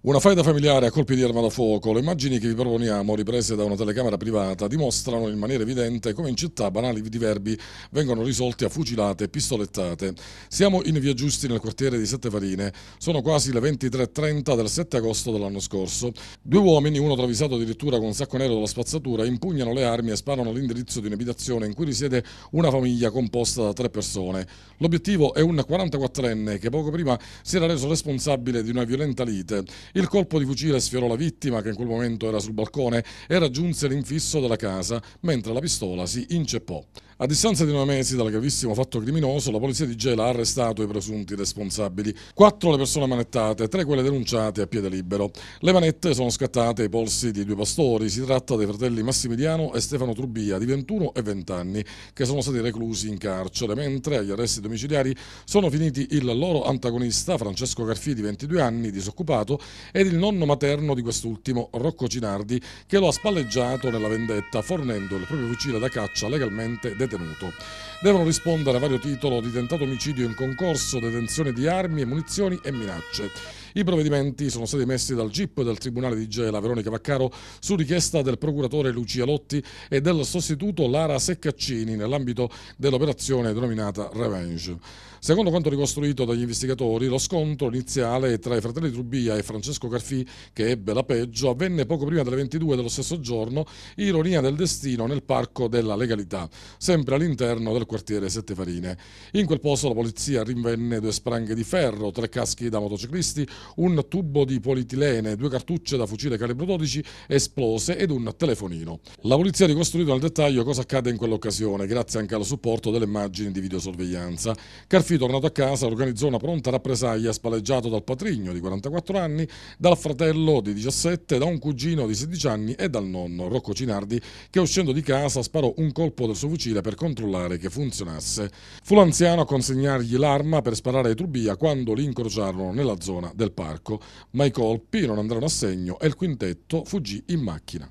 Una faida familiare a colpi di arma da fuoco. Le immagini che vi proponiamo, riprese da una telecamera privata, dimostrano in maniera evidente come in città banali diverbi vengono risolti a fucilate e pistolettate. Siamo in Via Giusti nel quartiere di Sette Farine. Sono quasi le 23.30 del 7 agosto dell'anno scorso. Due uomini, uno travisato addirittura con un sacco nero della spazzatura, impugnano le armi e sparano all'indirizzo di un'abitazione in cui risiede una famiglia composta da tre persone. L'obiettivo è un 44enne che poco prima si era reso responsabile di una violenta lite. Il colpo di fucile sfiorò la vittima, che in quel momento era sul balcone, e raggiunse l'infisso della casa, mentre la pistola si inceppò. A distanza di nove mesi dal gravissimo fatto criminoso, la polizia di Gela ha arrestato i presunti responsabili. Quattro le persone manettate, tre quelle denunciate a piede libero. Le manette sono scattate ai polsi di due pastori. Si tratta dei fratelli Massimiliano e Stefano Trubbia, di 21 e 20 anni, che sono stati reclusi in carcere, mentre agli arresti domiciliari sono finiti il loro antagonista, Francesco Carfì, di 22 anni, disoccupato, ed il nonno materno di quest'ultimo, Rocco Cinardi, che lo ha spalleggiato nella vendetta, fornendo il proprio fucile da caccia legalmente detenuto detenuto. Devono rispondere a vario titolo di tentato omicidio in concorso, detenzione di armi e munizioni e minacce. I provvedimenti sono stati emessi dal GIP del Tribunale di Gela Veronica Vaccaro su richiesta del procuratore Lucia Lotti e del sostituto Lara Seccaccini nell'ambito dell'operazione denominata Revenge. Secondo quanto ricostruito dagli investigatori, lo scontro iniziale tra i fratelli Trubia e Francesco Carfì, che ebbe la peggio, avvenne poco prima delle 22 dello stesso giorno, ironia del destino, nel Parco della Legalità, sempre all'interno del quartiere Sette Farine. In quel posto la polizia rinvenne due spranghe di ferro, tre caschi da motociclisti, un tubo di polietilene, due cartucce da fucile calibro 12 esplose ed un telefonino. La polizia ha ricostruito nel dettaglio cosa accade in quell'occasione, grazie anche allo supporto delle immagini di videosorveglianza. Carfi, tornato a casa, organizzò una pronta rappresaglia spalleggiato dal patrigno di 44 anni, dal fratello di 17, da un cugino di 16 anni e dal nonno Rocco Cinardi che uscendo di casa sparò un colpo del suo fucile per controllare che funzionasse. Fu l'anziano a consegnargli l'arma per sparare ai Trubia quando li incrociarono nella zona del del parco, ma i colpi non andarono a segno e il quintetto fuggì in macchina.